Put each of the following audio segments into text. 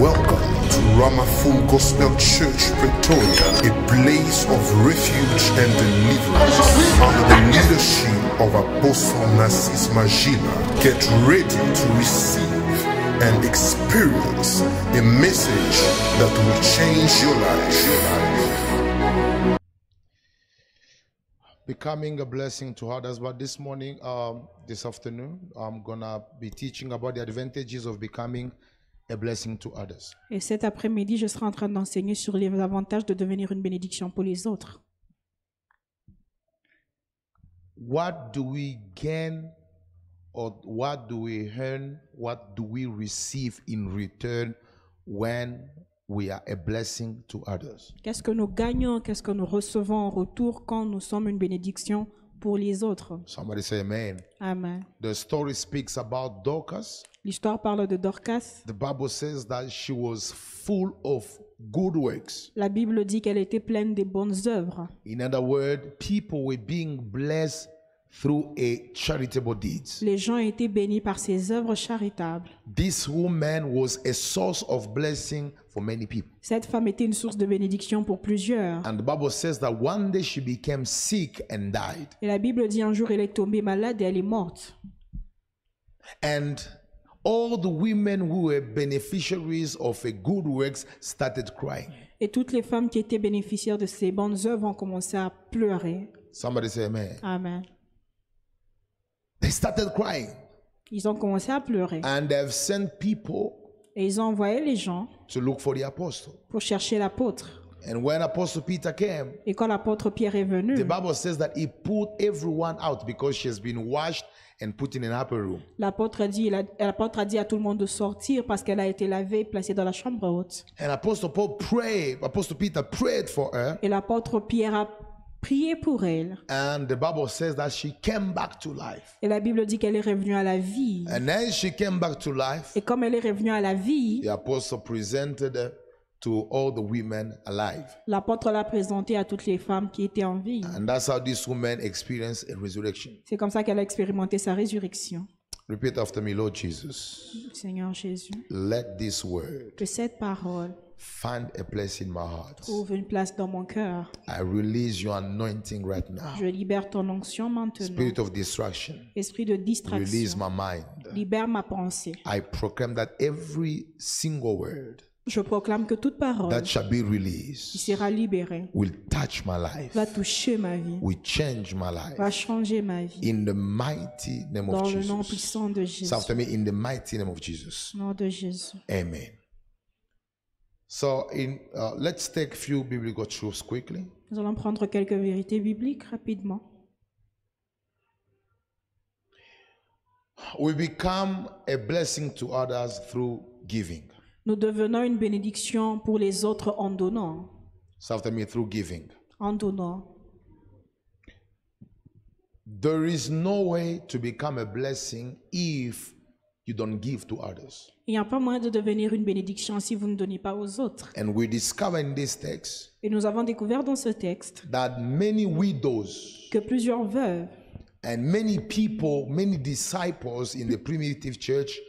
Welcome to Ramaful Gospel Church, Pretoria, a place of refuge and deliverance under the leadership of Apostle Narcis Magina. Get ready to receive and experience a message that will change Your life becoming a blessing to others. But this morning, um, this afternoon, I'm gonna be teaching about the advantages of becoming a blessing to others. Et cet après-midi, je serai en train d'enseigner sur les avantages de devenir une bénédiction pour les autres. What do we gain or what do we earn? What do we receive in return when we are a blessing to others. Qu'est-ce que nous gagnons, qu'est-ce que nous recevons en retour quand nous sommes une bénédiction pour les autres? Somebody say amen. Amen. The story speaks about Dorcas. L'histoire parle de Dorcas. The Bible says that she was full of good works. La Bible dit qu'elle était pleine de bonnes œuvres. In other words, people were being blessed les gens étaient bénis par ses œuvres charitables. Cette femme était une source de bénédiction pour plusieurs. Et la Bible dit un jour elle est tombée malade et elle est morte. Et toutes les femmes qui étaient bénéficiaires de ces bonnes œuvres ont commencé à pleurer. Somebody say Amen. They started crying. Ils ont commencé à pleurer. And they've sent people Et ils ont envoyé les gens to look for the apostle. pour chercher l'apôtre. And when Apostle Peter came, Et quand l'apôtre Pierre est venu, the Bible says that he put everyone out because she has been washed and put in an upper room. L'apôtre a l'apôtre a dit à tout le monde de sortir parce qu'elle a été lavée placée dans la chambre haute. And Apostle Paul prayed, Apostle Peter prayed for her. Et l'apôtre Pierre a prier pour elle. And the Bible says that she came back to life. Et la Bible dit qu'elle est revenue à la vie. And then she came back to life. Et comme elle est revenue à la vie, the apostle presented to all the women alive. L'apôtre l'a présenté à toutes les femmes qui étaient en vie. And that's how this woman experienced a resurrection. C'est comme ça qu'elle a expérimenté sa résurrection. Repeat after me, Lord Jesus. Seigneur Jésus. Let this word. Que cette parole Find a place in my heart. Trouve une place dans mon cœur. I release your anointing right now. Je libère ton onction maintenant. Spirit of distraction. Esprit de distraction. Release my mind. Libère ma pensée. I proclaim that every single word. Je proclame que toute parole that shall be released qui sera libérée will touch my life, va toucher ma vie, will change my life, va changer ma vie. In the mighty name Dans of le Jesus. nom puissant de Jésus. After me, in the mighty name of Jesus. Nom de Jésus. Amen. So in, uh, let's take few biblical truths quickly. Nous allons prendre quelques vérités bibliques rapidement. We become a blessing to others through giving. Nous devenons une bénédiction pour les autres en donnant. So me, through giving. En donnant. There is no way to become a blessing if il n'y a pas moyen de devenir une bénédiction si vous ne donnez pas aux autres. Et nous avons découvert dans ce texte que plusieurs veuves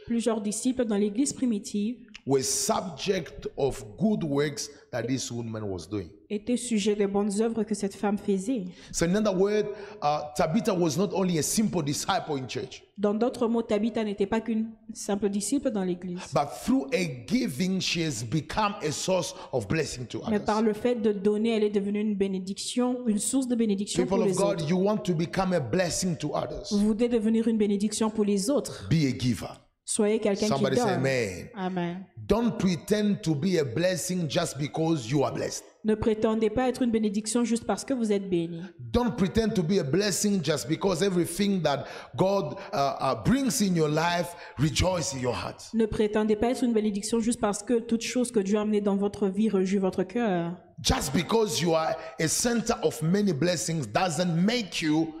plusieurs disciples dans l'église primitive were subject of good works that this woman was doing. Était sujet des bonnes œuvres que cette femme faisait. So in other words, uh, Tabitha was not only a simple disciple in church. Dans d'autres mots, Tabitha n'était pas qu'une simple disciple dans l'église. But through a giving, she has become a source of blessing to others. Mais par le fait de donner, elle est devenue une bénédiction, une source de bénédiction People pour les God, autres. People of God, you want to become a blessing to others. Vous voulez devenir une bénédiction pour les autres. Be a giver. Soyez quelqu'un qui donne. amen. amen. Don't pretend to be a blessing just because you are blessed. Ne prétendez pas être une bénédiction juste parce que vous êtes béni. Don't pretend to be a blessing just because everything that God uh, uh, brings in your life rejoice in your heart. Ne prétendez pas être une bénédiction juste parce que toute chose que Dieu a amenée dans votre vie réjouit votre cœur. Just because you are a center of many blessings doesn't make you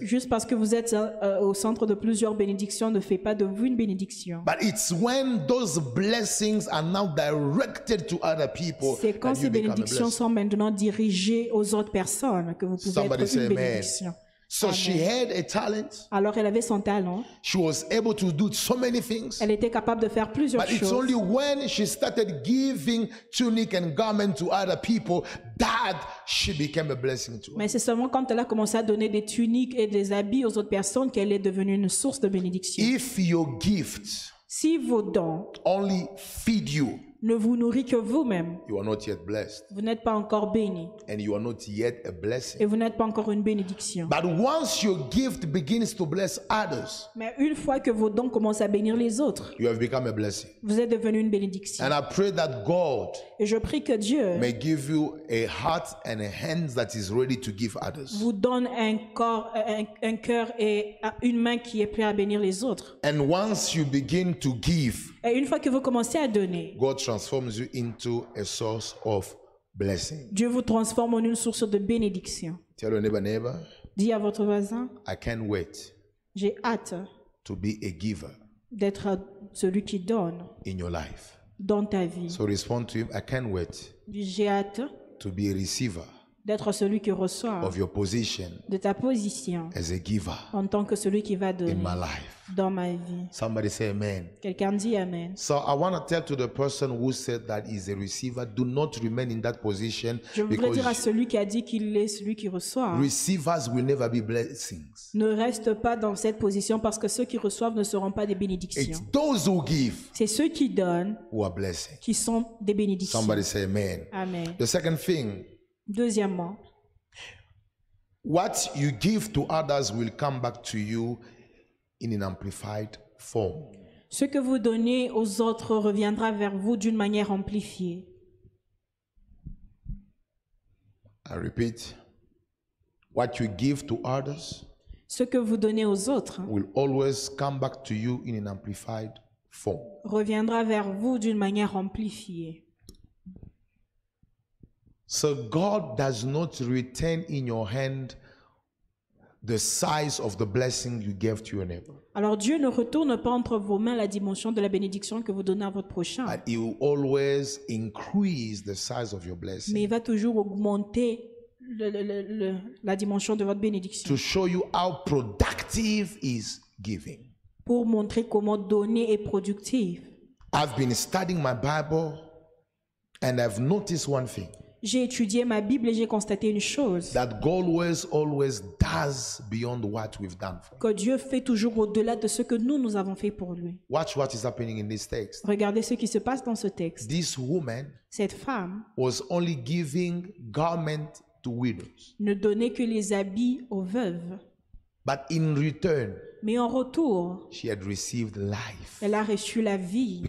Juste parce que vous êtes euh, au centre de plusieurs bénédictions ne fait pas de vous une bénédiction. C'est quand ces bénédictions sont maintenant dirigées aux autres personnes que vous pouvez être une bénédiction. Ah, Alors elle avait son talent. Elle était capable de faire plusieurs choses. Mais c'est seulement quand elle a commencé à donner des tuniques et des habits aux autres personnes qu'elle est devenue une source de bénédiction. gift si vos dons only feed you ne vous nourrit que vous-même. Vous n'êtes pas encore béni. Et vous n'êtes pas encore une bénédiction. Mais une fois que vos dons commencent à bénir les autres, vous êtes devenu une bénédiction. Et je prie que Dieu vous donne un cœur et une main qui est prêt à bénir les autres. begin to give, et une fois que vous commencez à donner, God transforms you into a source of blessing. Dieu vous transforme en une source de bénédiction. Tell your neighbor, neighbor, Dis à votre voisin, I can't wait j'ai hâte to be a giver d'être celui qui donne in your life. dans ta vie. So respond to him, I can't wait J'ai hâte to be a receiver d'être celui qui reçoit of your position de ta position as a giver en tant que celui qui va donner in my life. dans ma vie. amen. Quelqu'un dit amen. So I want to tell to the person who said that is a receiver, do not remain in that position. Je celui qui a dit qu'il est celui qui reçoit. Receivers will never be blessings. Ne reste pas dans cette position parce que ceux qui reçoivent ne seront pas des bénédictions. It's those who give. C'est ceux qui donnent qui sont des bénédictions. Somebody say amen. Amen. The second thing Deuxièmement, Ce que vous donnez aux autres reviendra vers vous d'une manière amplifiée. I repeat, ce que vous donnez aux autres reviendra vers vous d'une manière amplifiée. So God does not return in your hand the size of the blessing you gave to your neighbor. Alors Dieu ne retourne pas entre vos mains la dimension de la bénédiction que vous donnez à votre prochain. But he will always increase the size of your blessing. Mais il va toujours augmenter le, le, le, la dimension de votre bénédiction. To show you how productive is giving. Pour montrer comment donner est productif. I've been studying my Bible and I've noticed one thing j'ai étudié ma Bible et j'ai constaté une chose. Que Dieu fait toujours au-delà de ce que nous nous avons fait pour lui. Regardez ce qui se passe dans ce texte. cette femme Ne donnait que les habits aux veuves. mais en retour, Elle a reçu la vie.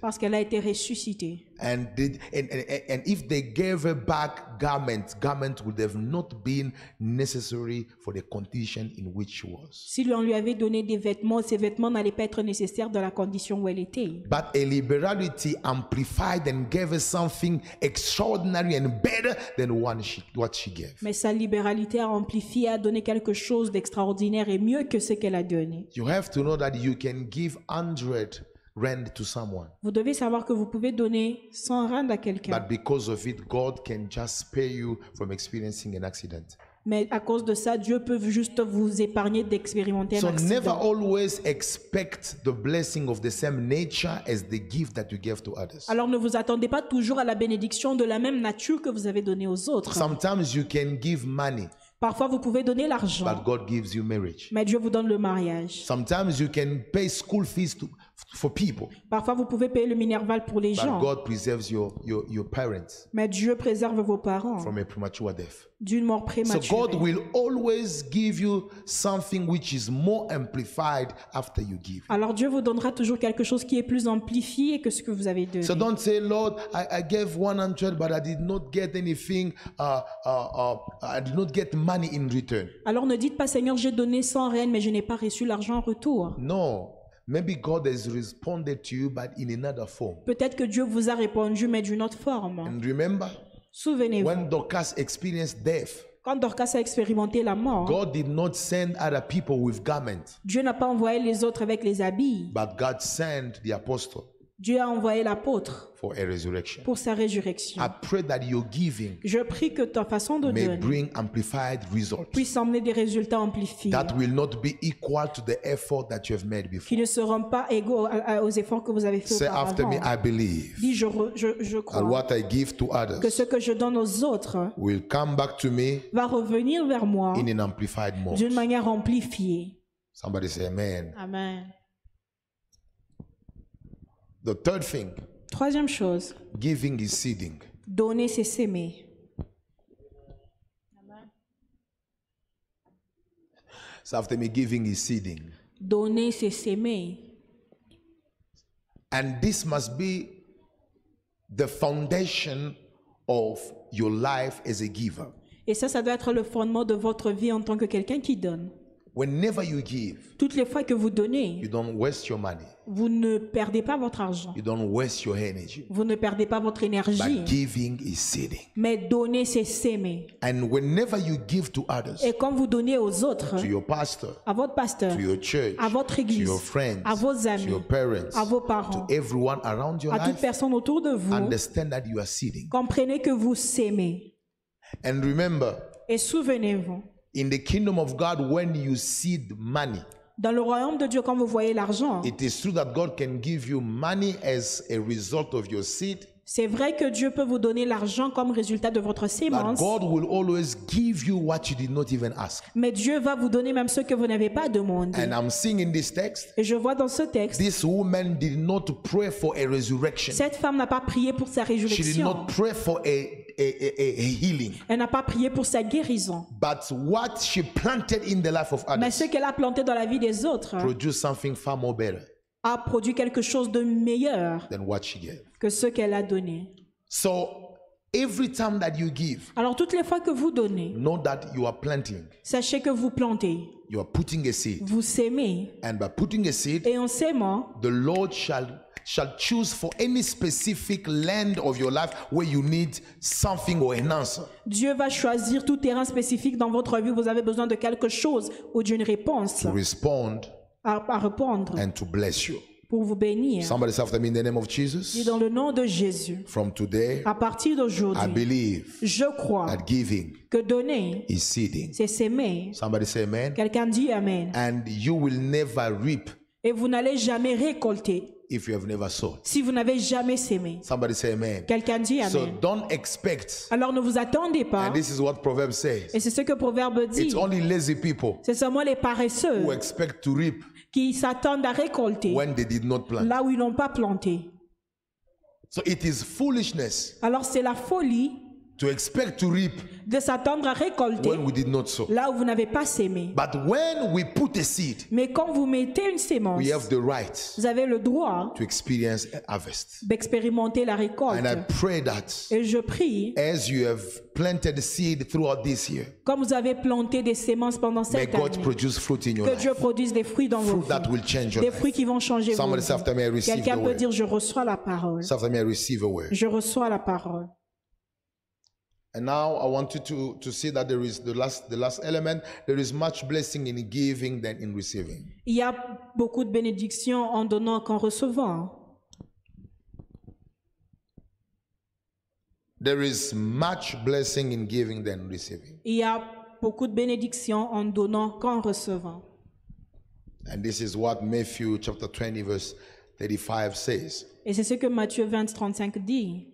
Parce qu'elle a été ressuscitée and, did, and, and, and if they gave her back garments, garments would have not been necessary for the condition in which she was. Si on lui avait donné des vêtements, ces vêtements n'allaient pas être nécessaires dans la condition où elle était. But a liberality amplified and gave her something extraordinary and better than one she, what she gave. Mais sa libéralité a amplifié, a donné quelque chose d'extraordinaire et mieux que ce qu'elle a donné. You have to know that you can give 100 to someone. Vous devez savoir que vous pouvez donner sans rendre à quelqu'un. But because of it, God can just you experiencing an accident. Mais à cause de ça, Dieu peut juste vous épargner d'expérimenter un so accident. never always expect the blessing of the same nature as the gift that you to others. Alors ne vous attendez pas toujours à la bénédiction de la même nature que vous avez donnée aux autres. Sometimes you can give money. Parfois, vous pouvez donner l'argent. But God gives you marriage. Mais Dieu vous donne le mariage. Sometimes you can pay school fees to for people. Parfois, vous pouvez payer le minerval pour les But gens. God preserves your, your, your parents Mais Dieu préserve vos parents d'une mort So prématurée. God will always give you something which is more amplified after you give. Alors Dieu vous donnera toujours quelque chose qui est plus amplifié que ce que vous avez donné. So don't say, Lord, I, I gave 100, but I did not get anything. Uh, uh, uh, I did not get money in return. Alors ne dites pas Seigneur, j'ai donné 100 rennes, mais je n'ai pas reçu l'argent en retour. Non. Maybe God has responded to you, but in another form. Peut-être que Dieu vous a répondu, mais d'une autre forme. And remember, Souvenez-vous, when Dorcas experienced death, quand Dorcas a expérimenté la mort, God did not send other people with garments, Dieu n'a pas envoyé les autres avec les habits, but God sent the apostle. Dieu a envoyé l'apôtre pour sa résurrection. Je prie que ta façon de donner puisse emmener des résultats amplifiés qui ne seront pas égaux aux efforts que vous avez faits auparavant. Dis, je, je- crois que ce que je donne aux autres va revenir vers moi d'une manière amplifiée. Amen. The third thing, Troisième chose, giving is seeding. donner c'est s'aimer. So after me, giving is seeding. Donner c'est s'aimer. And this must be the foundation of your life as a giver. Et ça, ça doit être le fondement de votre vie en tant que quelqu'un qui donne. Toutes les fois que vous donnez, vous ne perdez pas votre argent. Vous ne perdez pas votre énergie. Mais donner, c'est s'aimer. Et quand vous donnez aux autres, à votre pasteur, à votre église, à vos amis, à vos parents, à toute personne autour de vous, comprenez que vous s'aimez. Et souvenez-vous, In the kingdom of God, when you see money, dans le royaume de Dieu, quand vous voyez l'argent, it is true that God can give you money as a result of your seed. C'est vrai que Dieu peut vous donner l'argent comme résultat de votre sémence, mais Dieu va vous donner même ce que vous n'avez pas demandé. Et je vois dans ce texte, cette femme n'a pas prié pour sa résurrection. Elle n'a pas prié pour sa guérison. Mais ce qu'elle a planté dans la vie des autres quelque something far more better a produit quelque chose de meilleur que ce qu'elle a donné. So, every time that you give, Alors toutes les fois que vous donnez, know that you are planting. sachez que vous plantez. You are putting a seed. Vous semez. And by putting a seed, Et en the Lord shall shall choose for any specific land of your life where you need something or an answer. Dieu va choisir tout terrain spécifique dans votre vie où vous avez besoin de quelque chose ou d'une réponse. To respond à, à répondre and to bless you. pour vous bénir. Somebody say after me in the name of Jesus. Et dans le nom de Jésus. From today, à partir d'aujourd'hui, I believe je crois that giving que donner is seeding. C'est semer. Somebody say amen. Quelqu'un dit amen. And you will never reap et vous n'allez jamais récolter si vous n'avez jamais semé, Quelqu'un dit amen. Alors ne vous attendez pas. Et c'est ce que Proverbe dit. C'est seulement les paresseux. Qui s'attendent à récolter. Là où ils n'ont pas planté. So Alors c'est la folie de s'attendre à récolter là où vous n'avez pas sémé. Mais quand vous mettez une sémence, vous avez le droit d'expérimenter la récolte. Et je prie, as comme vous avez planté des sémences pendant cette may année, God que Dieu produise des fruits dans fruit vos that des fruits qui vont changer vos vies. Quelqu'un peut dire, je reçois la parole. Je reçois la parole. And now I want you to, to see that there is the last, the last element. There is much blessing in giving than in receiving. Il y a beaucoup de bénédictions en donnant qu'en recevant. There is much blessing in giving than receiving. Il y a beaucoup de bénédictions en donnant qu'en recevant. And this is what Matthew chapter 20 verse 35 says. Et c'est ce que Matthieu 20 35 dit.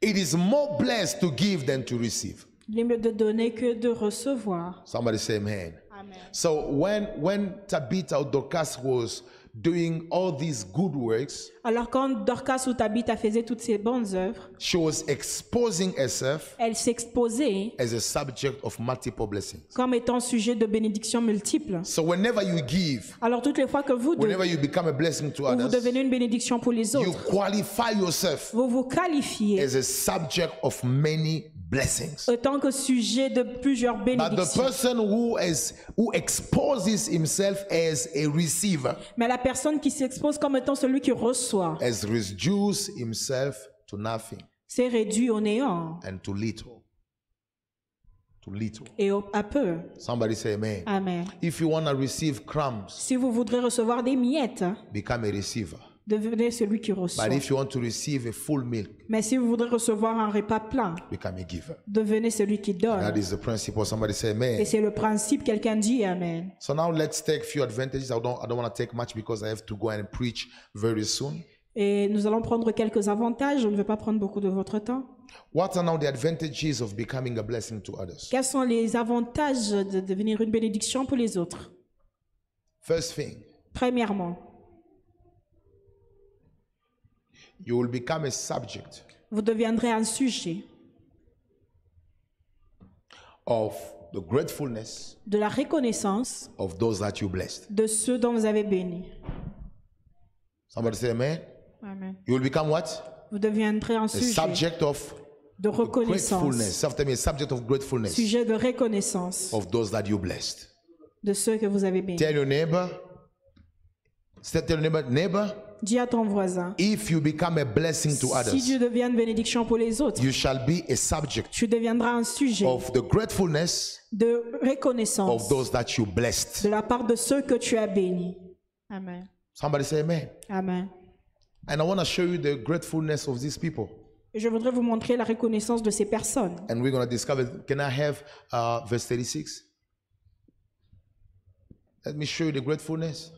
It is more blessed to give than to receive. Il est mieux de donner que de recevoir. Somebody say amen. amen. So when when Tabitha or Dorcas was doing all these good works, alors quand Dorcas ou Tabitha faisait toutes ces bonnes œuvres, she was exposing herself elle s'exposait as a subject of multiple blessings. comme étant sujet de bénédictions multiples. So whenever you give, alors toutes les fois que vous, whenever you become a blessing to others, vous devenez une bénédiction pour les autres, you qualify yourself vous vous qualifiez as a subject of many Autant que sujet de plusieurs bénédictions. Mais la personne qui s'expose comme étant celui qui reçoit. Has S'est réduit au néant. Et à peu. Somebody say amen. If you want to receive crumbs. Si vous voudrez recevoir des miettes. Become a receiver. Devenez celui qui reçoit. But if you want to receive a full Mais si vous voudrez recevoir un repas plein, become a giver. devenez celui qui donne. That is the principle. Somebody say amen. Et c'est le principe. Quelqu'un dit amen. So now let's take few advantages. I don't, I don't want to take much because I have to go and preach very soon. Et nous allons prendre quelques avantages. Je ne vais pas prendre beaucoup de votre temps. What are now the advantages of becoming a blessing to others? Quels sont les avantages de devenir une bénédiction pour les autres? First thing. Premièrement. You will become a subject vous deviendrez un sujet of the gratefulness de la reconnaissance of those that you blessed. de ceux dont vous avez béni. Somebody say amen. amen. You will become what? Vous deviendrez un sujet a subject of de reconnaissance. subject of gratefulness. Sujet de reconnaissance of those that you blessed. De ceux que vous avez bénis. Tell your neighbor. Tell your neighbor, neighbor. Dis à ton voisin. If you become a blessing to others, si Dieu deviens une bénédiction pour les autres, you shall be a subject tu deviendras un sujet of the gratefulness de reconnaissance of those that you blessed. de la part de ceux que tu as bénis. Amen. Somebody say amen. Amen. And I want to show you the gratefulness of these people. Et je voudrais vous montrer la reconnaissance de ces personnes. And we're going to discover. Can I have uh, verse 36? Let me show you the gratefulness.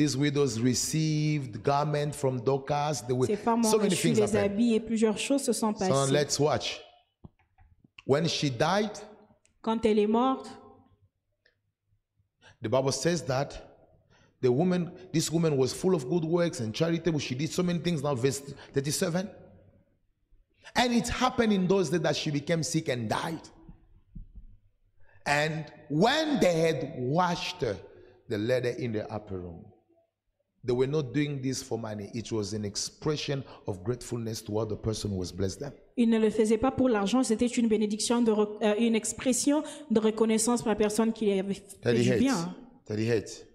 These widows received garments from Dorcas. They were, so many things happened. et plusieurs choses se sont passées. So let's watch. When she died, Quand elle est morte, the Bible says that the woman, this woman was full of good works and charitable. She did so many things. Now, verse 37. And it happened in those days that she became sick and died. And when they had washed her, they her in the upper room. They were not doing this for money. It was an expression of gratefulness toward the person who was blessed them. Ils ne le faisaient pas pour l'argent, c'était une bénédiction, de euh, une expression de reconnaissance pour la personne qui avait fait du bien. 38.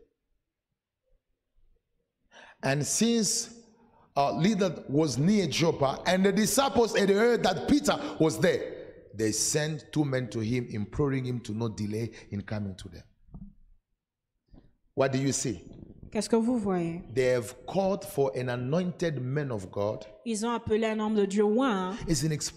And since uh, was near Joppa, and the disciples had heard that Peter was there, they sent two men to him, imploring him to not delay in coming to them. What do you see? Qu'est-ce que vous voyez? They have called for an anointed man of God. Ils ont appelé un homme de Dieu Ouin. Hein. It's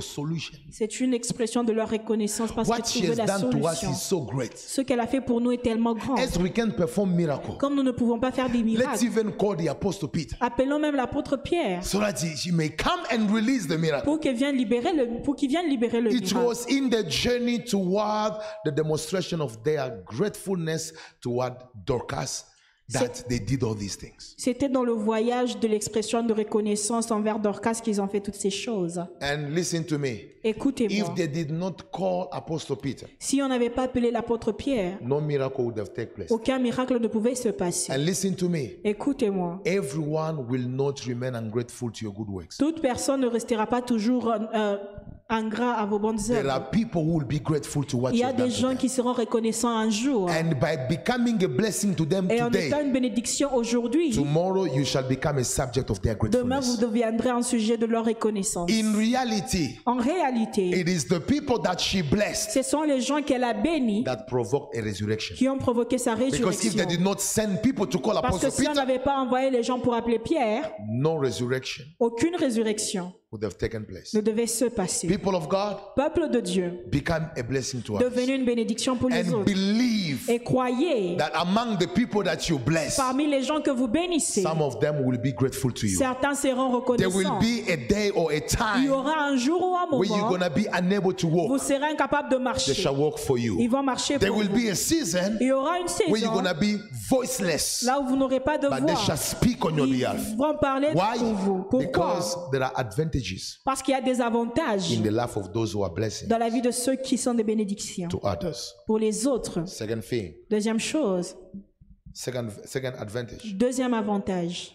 solution. C'est une expression de leur reconnaissance parce qu'ils trouvaient la solution. So great. Ce qu'elle a fait pour nous est tellement grand. As we can perform miracle, Comme nous ne pouvons pas faire des miracles. Let's even call the apostle Peter. Appelons même l'apôtre Pierre. So that he, may come and release the miracle. Pour qu'il vienne libérer le pour qu'il vienne libérer le It miracle. was in the journey toward the demonstration of their gratefulness toward Dorcas c'était dans le voyage de l'expression de reconnaissance envers Dorcas qu'ils ont fait toutes ces choses. And listen to me. Écoutez-moi. si on n'avait pas appelé l'apôtre Pierre, no miracle would have place. Aucun miracle ne pouvait se passer. And listen to me. Écoutez-moi. Everyone will not remain to your good works. Toute personne ne restera pas toujours euh, en à vos bonnes There œuvres. are people who will be grateful to what Il y a des gens qui seront reconnaissants un jour. And by becoming a blessing to them Et en étant une bénédiction aujourd'hui, tomorrow you shall become a subject of their demain vous deviendrez un sujet de leur reconnaissance. In reality, En réalité, it is the people that she blessed ce sont les gens qu'elle a bénis that provoked a resurrection. qui ont provoqué sa résurrection. Because if they did not send people to call Parce que Apostle si on n'avait pas envoyé les gens pour appeler Pierre, no resurrection. aucune résurrection would have taken place. devait se passer. People of God, Peuple de Dieu, become a blessing to une bénédiction pour les believe Et croyez, that among the people that you bless, parmi les gens que vous bénissez, some of them will be grateful to you. certains seront There will reconnaissants. be a day or a Il y aura un jour ou un moment, où vous serez incapable de They marcher. shall for Ils vont marcher There pour will vous. be a season Il y aura une saison où vous n'aurez pas de shall Ils vont parler pour vous. Pourquoi Because there are advantages parce qu'il y a des avantages dans la vie de ceux qui sont des bénédictions pour les autres. Deuxième chose. Deuxième avantage.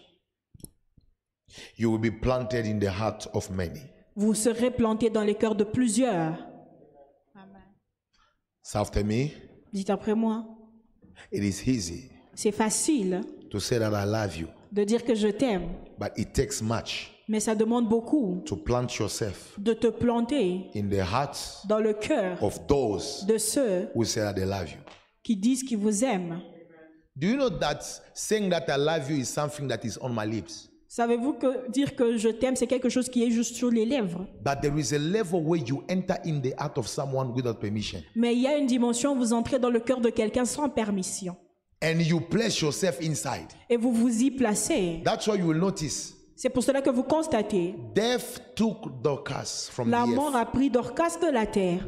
Vous serez planté dans les cœurs de plusieurs. Dites après moi. C'est facile. De dire que je t'aime. But it takes much. Mais ça demande beaucoup de te planter dans le cœur de ceux qui disent qu'ils vous aiment. Savez-vous que dire que je t'aime, c'est quelque chose qui est juste sur les lèvres. Mais il y a une dimension où vous entrez dans le cœur de quelqu'un sans permission. Et vous vous y placez. That's pourquoi you will notice. C'est pour cela que vous constatez. Death la mort a pris Dorcas de la terre.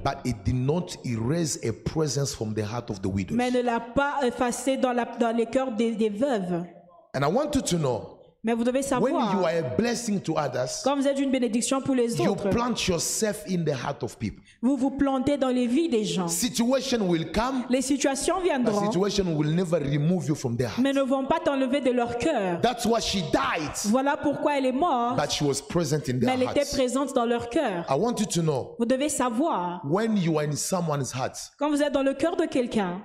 Mais ne l'a pas effacée dans, dans les cœurs des, veuves. And I want you to know. Mais vous devez savoir, When you are a blessing to others, quand vous êtes une bénédiction pour les autres, you plant yourself in the heart of people. vous vous plantez dans les vies des gens. Situation will come, Les situations but viendront, situation will never remove you from their heart. mais ne vont pas t'enlever de leur cœur. That's why she died, Voilà pourquoi elle est morte, but she was present in their mais their elle était présente dans leur cœur. you to know Vous devez savoir, when you are in someone's heart, quand vous êtes dans le cœur de quelqu'un,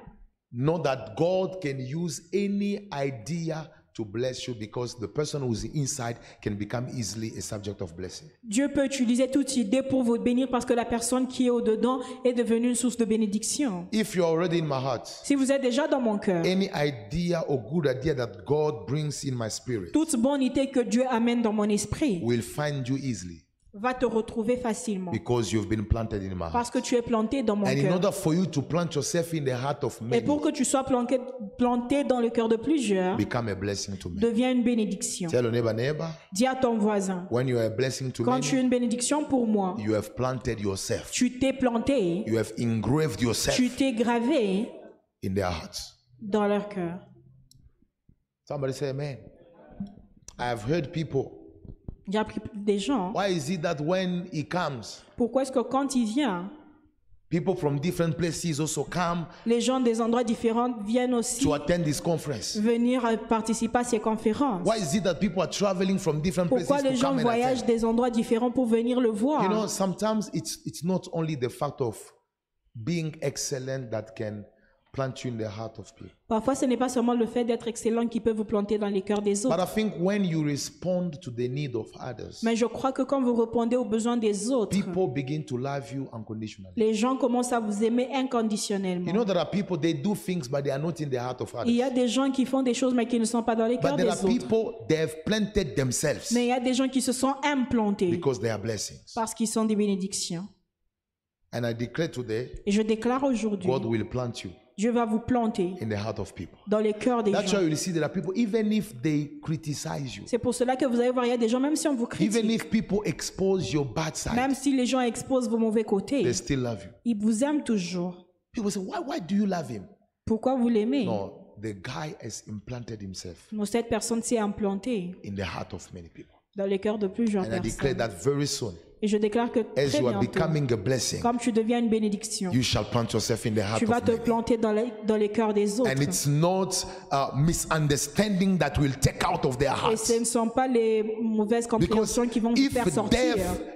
know that God can use any idea bless because Dieu peut utiliser toute idée pour vous bénir parce que la personne qui est au-dedans est devenue une source de bénédiction. If already in my heart, si vous êtes déjà dans mon cœur, any idea or good idea that God brings in my spirit, toute bonne idée que Dieu amène dans mon esprit, will find you easily va te retrouver facilement. Parce que tu es planté dans mon cœur. Et pour que tu sois planté, dans le cœur de plusieurs, deviens une bénédiction. Dis à ton voisin, quand tu es une bénédiction pour moi, tu t'es planté, tu t'es gravé dans leur cœur. Somebody say amen. I have heard people des gens. Hein. Pourquoi est-ce que quand il vient, hein, les gens des endroits différents viennent aussi venir euh, participer à ces conférences? Pourquoi les gens voyagent des endroits différents pour venir le voir? You know, sometimes it's it's not only the fact of being excellent that can Parfois, ce n'est pas seulement le fait d'être excellent qui peut vous planter dans les cœurs des autres. Mais je crois que quand vous répondez aux besoins des autres, les gens commencent à vous aimer inconditionnellement. Il y a des gens qui font des choses mais qui ne sont pas dans les cœurs des autres. mais il y a des gens qui se sont implantés parce qu'ils sont des bénédictions. Et je déclare aujourd'hui, God will plant you. Dieu va vous planter in the heart of people. dans les cœurs des That's gens. Why you see people, even if they criticize you, C'est pour cela que vous allez voir, il y a des gens, même si on vous critique, even if people expose your bad side, même si les gens exposent vos mauvais côtés, they still love you. ils vous aiment toujours. People say, why, why do you love him? Pourquoi vous l'aimez No, the guy has implanted himself Non, cette personne s'est implantée in the heart of many people dans les cœurs de plusieurs And personnes. that soon, Et je déclare que très bientôt, a blessing, comme tu deviens une bénédiction, you shall plant in the heart tu vas of te many. planter dans les, dans les cœurs des autres. And it's not uh, misunderstanding that will take out of their Et hearts. ce ne sont pas les mauvaises Because qui vont vous faire sortir.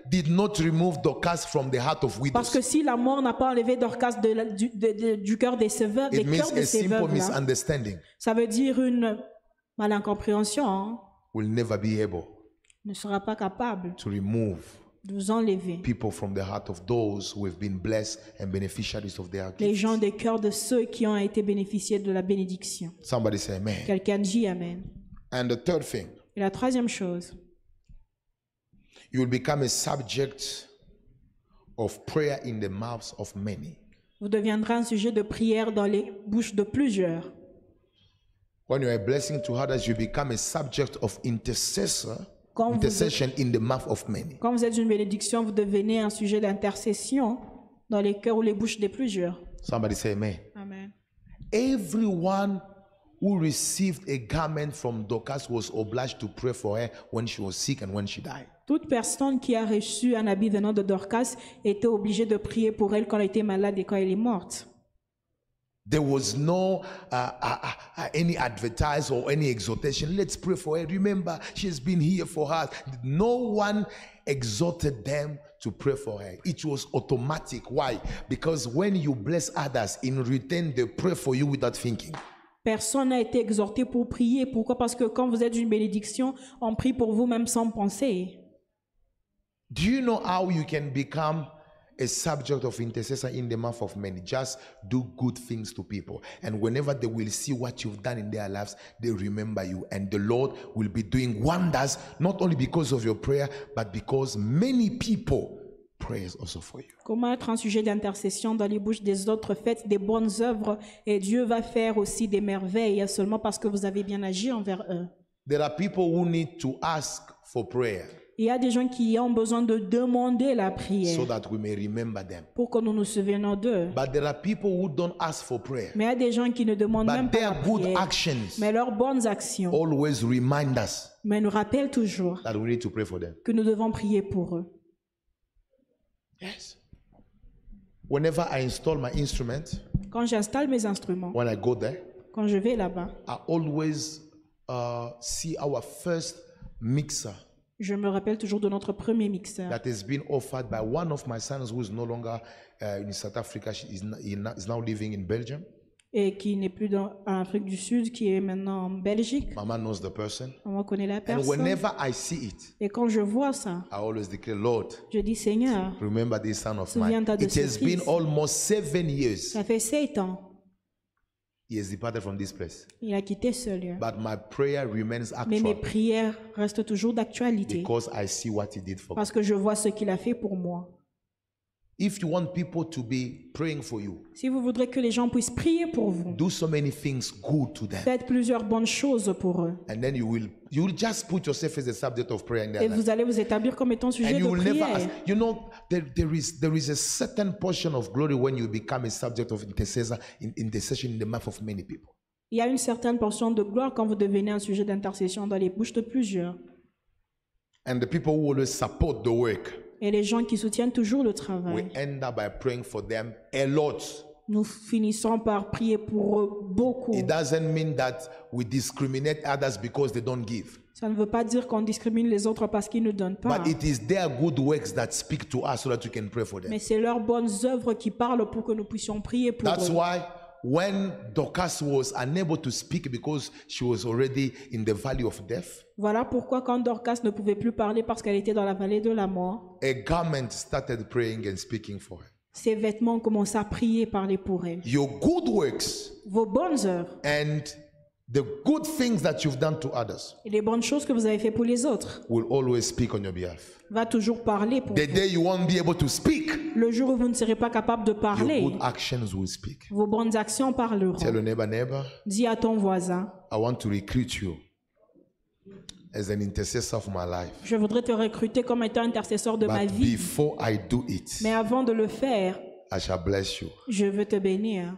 did not remove Dorcas from the heart of widows, Parce que si la mort n'a pas enlevé Dorcas de la- du, de- de- du cœur des veuves- des it means cœurs de ces veuves, misunderstanding ça veut dire une mal incompréhension. hein. will never be able ne sera pas capable to remove de vous enlever people from the heart of those who have been blessed and beneficiaries of their gifts. les gens des cœurs de ceux qui ont été bénéficiaires de la bénédiction. Somebody say amen. Quelqu'un dit amen. And the third thing. Et la troisième chose. You will become a subject of prayer in the mouths of many. Vous deviendrez un sujet de prière dans les bouches de plusieurs. When you are a blessing to others, you become a subject of intercessor. Quand vous, êtes, une bénédiction, vous devenez un sujet d'intercession dans les cœurs ou les bouches des plusieurs. Somebody amen. Amen. Everyone who received a garment from Dorcas was obliged to pray for her when she was sick and when she died. Toute personne qui a reçu un habit venant de Dorcas était obligée de prier pour elle quand elle était malade et quand elle est morte. There was no uh, uh, uh, uh, any advertise or any exhortation. Let's pray for her. Remember, she has been here for us. No one exhorted them to pray for her. It was automatic. Why? Because when you bless others, in return, they pray for you without thinking. Personne n'a été exhorté pour prier. Pourquoi? Parce que quand vous êtes une bénédiction, on prie pour vous même sans penser. Do you know how you can become a subject of intercessor in the mouth of men. Just do good things to people. And whenever they will see what you've done in their lives, they remember you. And the Lord will be doing wonders, not only because of your prayer, but because many people also for you. Comment être un sujet d'intercession dans les bouches des autres, faites des bonnes œuvres et Dieu va faire aussi des merveilles seulement parce que vous avez bien agi envers eux. There are people who need to ask for prayer. Il y a des gens qui ont besoin de demander la prière pour que nous nous souvenions d'eux. Mais il y a des gens qui ne demandent même pas la prière. Mais leurs bonnes actions mais nous rappellent toujours que nous devons prier pour eux. Yes. quand j'installe mes instruments, quand je vais là-bas, je uh, vois toujours notre premier mixeur. Je me rappelle toujours de notre premier mixeur that has been offered by one of my sons who is no longer uh, in South Africa. is, he is now living in Belgium. et qui n'est plus dans, en Afrique du Sud, qui est maintenant en Belgique. Mama knows the person. On connaît la personne. And whenever I see it, Et quand je vois ça, I always declare, Lord, je dis Seigneur, remember this son of mine. Souviens-toi de It ce has fils. been almost seven years ça fait sept ans He has departed from this place. Il a quitté ce lieu. But my prayer remains actual. Mais mes prières restent toujours d'actualité. Because I see what he did for me. Parce que je vois ce qu'il a fait pour moi. If you want people to be praying for you, si vous voudrez que les gens puissent prier pour vous, do so many things good to them. faites plusieurs bonnes choses pour eux. And then you will you will just put yourself as a subject of Et life. vous allez vous établir comme étant sujet And de you prière. you know there, there is there is a certain portion of glory when you become a subject of intercessor in intercession in the mouth of many people. Il y a une certaine portion de gloire quand vous devenez un sujet d'intercession dans les bouches de plusieurs. And the people who always support the work et les gens qui soutiennent toujours le travail. Nous finissons par prier pour eux beaucoup. It Ça ne veut pas dire qu'on discrimine les autres parce qu'ils ne donnent pas. Mais c'est leurs bonnes œuvres qui parlent pour que nous puissions prier pour eux. why when Dorcas was unable to speak because she was already in the valley of death, Voilà pourquoi quand Dorcas ne pouvait plus parler parce qu'elle était dans la vallée de la mort, a garment started praying and speaking for her. ses vêtements commençaient à prier, parler pour elle. Your good works Vos bonnes œuvres and The good things that you've done to others Et les bonnes choses que vous avez fait pour les autres will always speak on your behalf. va toujours parler pour The vous. day you won't be able to speak, Le jour où vous ne serez pas capable de your good actions will speak. vos bonnes actions parleront. Tell your neighbor, neighbor, Dis à ton voisin, I want to recruit you as an intercessor for my life. je voudrais te recruter comme étant intercesseur de ma vie, before I do it, mais avant de le faire, I shall bless you. je veux te bénir.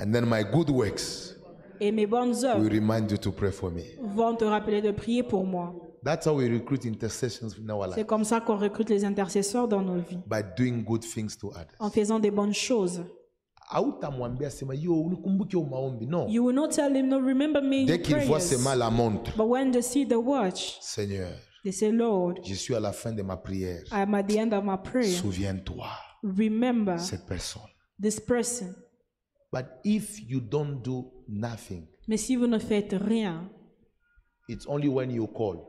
And then my good works et mes bonnes œuvres will remind you to pray for me. vont te rappeler de prier pour moi. That's how we recruit intercessions in our life. C'est comme ça qu'on recrute les intercesseurs dans nos vies. By doing good things to others. En faisant des bonnes choses. hautamwambia sema yo unikumbuke umaombi no you will not tell him no remember me dès qu'il voit sema la montre but when they see the watch seigneur they say lord je suis à la fin de ma prière I am at the end of my prayer souviens-toi remember cette personne this person But if you don't do nothing, Mais si vous ne faites rien, it's only when you call.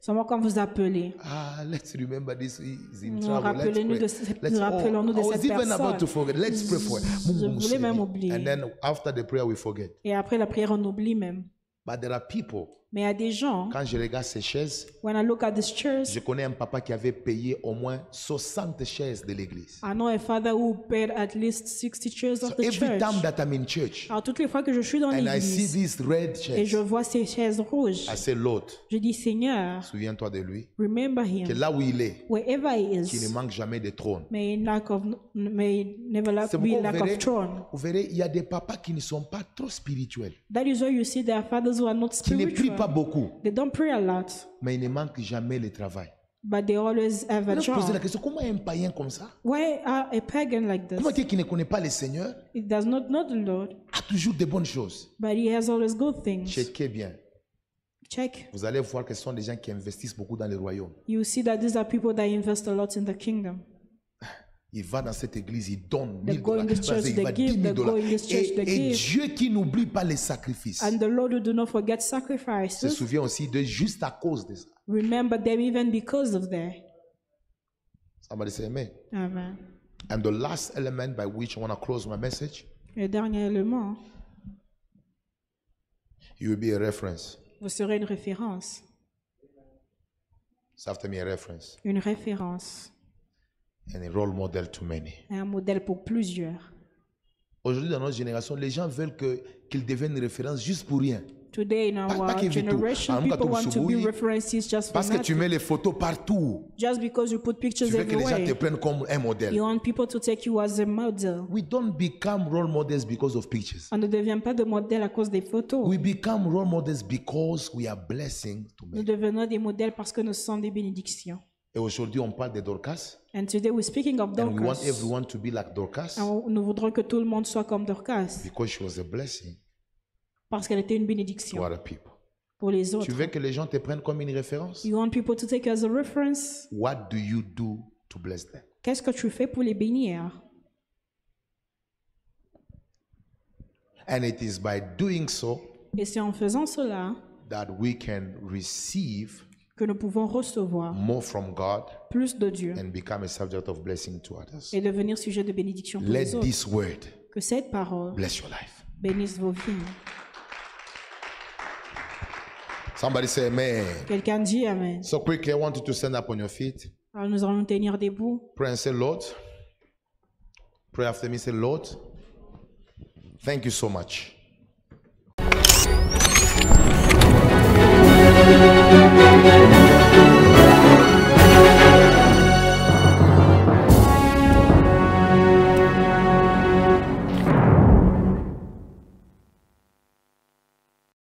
seulement quand vous appelez, Ah, let's remember this is in trouble. Let's nous de, Let's- nous oh, rappelons-nous oh, de I was even about to forget. Let's pray for it. Je voulais même oublier. And then after the prayer, we forget. Et après la prière, on oublie même. But there are people mais il y a des gens. Quand je regarde ces chaises, when I look at these chairs, je connais un papa qui avait payé au moins 60 chaises de l'église. I know a father who paid at least 60 chairs of so the every church. Time that I'm in church, Alors toutes les fois que je suis dans l'église, et je vois ces chaises rouges, I say, Lord, je dis Seigneur, souviens-toi de lui. Remember him. Que là où il est, wherever he is, qu'il ne manque jamais de trône. May lack of, may never lack, be vous lack verrez, of throne. Vous verrez, il y a des papas qui ne sont pas trop spirituels. That is why you see there are fathers who are not spiritual pas beaucoup. They don't pray a lot. Mais il ne manque jamais le travail. But they always have a job. la question, comment un païen comme ça? Why are a pagan like this? Comment quelqu'un qui ne connaît pas le Seigneur? It does not know the Lord. A toujours de bonnes choses. But he has always good things. Checkez bien. Check. Vous allez voir que ce sont des gens qui investissent beaucoup dans le royaume. You see that these are people that invest a lot in the kingdom. Il va dans cette église, il donne 1000 dollars. il va 10 000 dollars. Et, et Dieu qui n'oublie pas les sacrifices. And the Lord do not forget sacrifices. Se souvient aussi de juste à cause de ça. Remember them even because of that. Somebody say amen. Amen. And the last element by which I want to close my message. Le dernier élément. You will be a reference. Vous serez une référence. It's after me a reference. Une référence. And a role model to many. Un modèle pour plusieurs. Aujourd'hui, dans notre génération, les gens veulent que qu'ils deviennent une référence juste pour rien. Today in our pas, pas generation, people want to be references just for Parce que tu mets les photos partout. Just because you put pictures tu veux everywhere. que les gens te prennent comme un modèle. You want people to take you as a model. We don't become role models because of pictures. On ne devient pas de modèles à cause des photos. We become role models because we are blessing to men. Nous devenons des modèles parce que nous sommes des bénédictions. Et aujourd'hui, on parle de Dorcas. And today we're speaking of Dorcas. And we want everyone to be like Dorcas. Et on, nous voudrons que tout le monde soit comme Dorcas. Because she was a blessing. Parce qu'elle était une bénédiction. To other people. Pour les autres. Tu veux que les gens te prennent comme une référence? You want people to take you as a reference. What do you do to bless them? Qu'est-ce que tu fais pour les bénir? And it is by doing so. Et c'est en faisant cela. That we can receive que nous pouvons recevoir more from God plus de Dieu and become a subject of blessing to others. et devenir sujet de bénédiction pour Let les autres. This word que cette parole bless your life. bénisse vos vies. Somebody say amen. Quelqu'un dit amen. So quickly, I want you to stand up on your feet. Alors nous allons tenir debout. Pray and say, Lord. Pray after me, say, Lord. Thank you so much. Thank you.